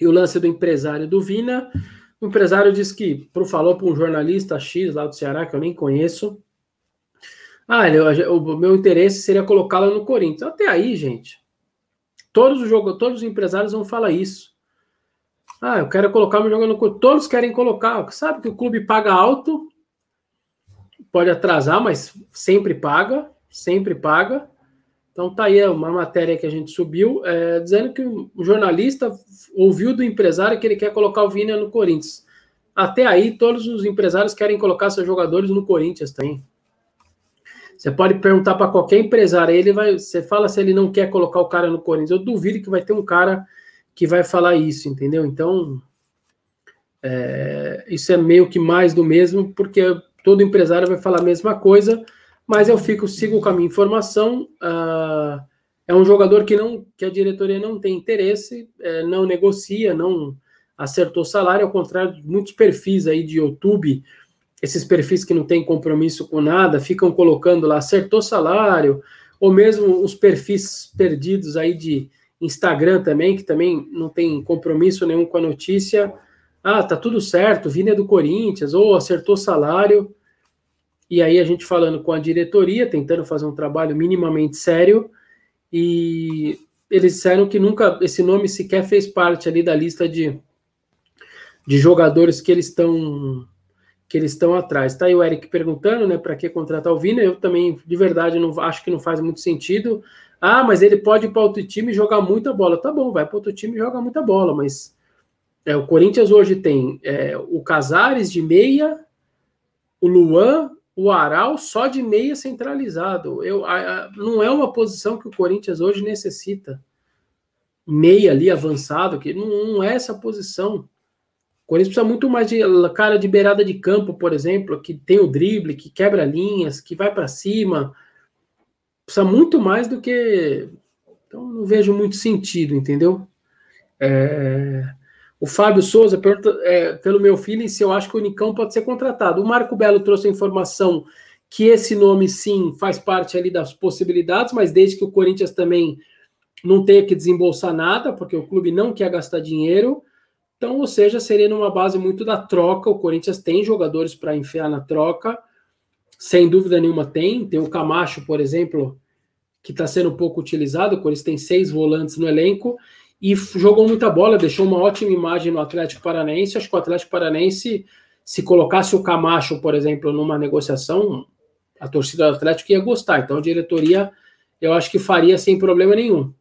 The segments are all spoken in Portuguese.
E o lance do empresário do Vina, o empresário disse que falou para um jornalista X lá do Ceará, que eu nem conheço, ah, eu, o meu interesse seria colocá-lo no Corinthians. Até aí, gente. Todos os jogos, todos os empresários vão falar isso. Ah, eu quero colocar meu jogo no Corinthians. Todos querem colocar. Sabe que o clube paga alto, pode atrasar, mas sempre paga, sempre paga. Então tá aí uma matéria que a gente subiu, é, dizendo que o jornalista ouviu do empresário que ele quer colocar o Vini no Corinthians. Até aí, todos os empresários querem colocar seus jogadores no Corinthians também. Tá, você pode perguntar para qualquer empresário, ele vai, você fala se ele não quer colocar o cara no Corinthians. Eu duvido que vai ter um cara que vai falar isso, entendeu? Então, é, isso é meio que mais do mesmo, porque todo empresário vai falar a mesma coisa mas eu fico, sigo com a minha informação. Uh, é um jogador que não, que a diretoria não tem interesse, é, não negocia, não acertou salário, ao contrário de muitos perfis aí de YouTube, esses perfis que não têm compromisso com nada, ficam colocando lá acertou salário, ou mesmo os perfis perdidos aí de Instagram também, que também não tem compromisso nenhum com a notícia. Ah, tá tudo certo, Vini é do Corinthians, ou acertou salário. E aí a gente falando com a diretoria, tentando fazer um trabalho minimamente sério, e eles disseram que nunca esse nome sequer fez parte ali da lista de, de jogadores que eles estão que eles estão atrás. Tá aí o Eric perguntando, né, para que contratar o Vina? Eu também, de verdade, não acho que não faz muito sentido. Ah, mas ele pode ir para outro time e jogar muita bola. Tá bom, vai para outro time e joga muita bola, mas é, o Corinthians hoje tem é, o Casares de meia, o Luan, o Aral só de meia centralizado. Eu, a, a, não é uma posição que o Corinthians hoje necessita. Meia ali avançado, que não, não é essa posição. O Corinthians precisa muito mais de cara de beirada de campo, por exemplo, que tem o drible, que quebra linhas, que vai para cima. Precisa muito mais do que. Então não vejo muito sentido, entendeu? É... O Fábio Souza pergunta, é, pelo meu feeling, se eu acho que o Unicão pode ser contratado. O Marco Belo trouxe a informação que esse nome, sim, faz parte ali das possibilidades, mas desde que o Corinthians também não tenha que desembolsar nada, porque o clube não quer gastar dinheiro. Então, ou seja, seria numa base muito da troca. O Corinthians tem jogadores para enfiar na troca, sem dúvida nenhuma tem. Tem o Camacho, por exemplo, que está sendo pouco utilizado. O Corinthians tem seis volantes no elenco e jogou muita bola, deixou uma ótima imagem no Atlético Paranaense. Acho que o Atlético Paranaense, se colocasse o Camacho, por exemplo, numa negociação, a torcida do Atlético ia gostar. Então, a diretoria, eu acho que faria sem problema nenhum.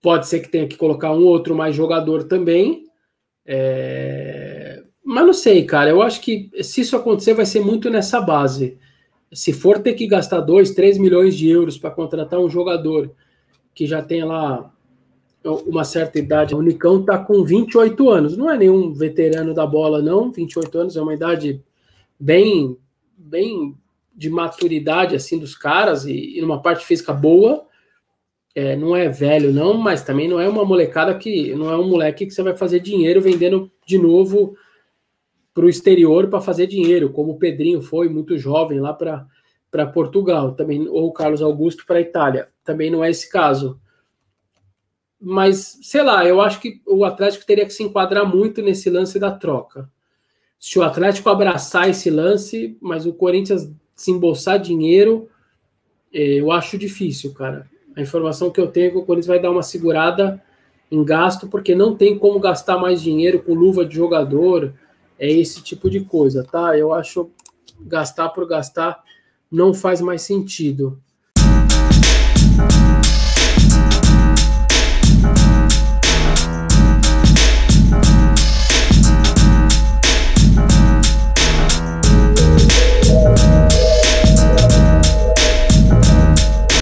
Pode ser que tenha que colocar um outro mais jogador também. É... Mas não sei, cara. Eu acho que se isso acontecer, vai ser muito nessa base. Se for ter que gastar 2, 3 milhões de euros para contratar um jogador que já tem lá uma certa idade. O Unicão está com 28 anos, não é nenhum veterano da bola, não. 28 anos é uma idade bem, bem de maturidade assim dos caras e, e numa parte física boa. É, não é velho, não, mas também não é uma molecada que. Não é um moleque que você vai fazer dinheiro vendendo de novo para o exterior para fazer dinheiro, como o Pedrinho foi muito jovem lá para. Para Portugal também, ou o Carlos Augusto para Itália. Também não é esse caso mas sei lá, eu acho que o Atlético teria que se enquadrar muito nesse lance da troca. Se o Atlético abraçar esse lance, mas o Corinthians se embolsar dinheiro, é, eu acho difícil, cara. A informação que eu tenho é que o Corinthians vai dar uma segurada em gasto, porque não tem como gastar mais dinheiro com luva de jogador, é esse tipo de coisa, tá? Eu acho gastar por gastar não faz mais sentido.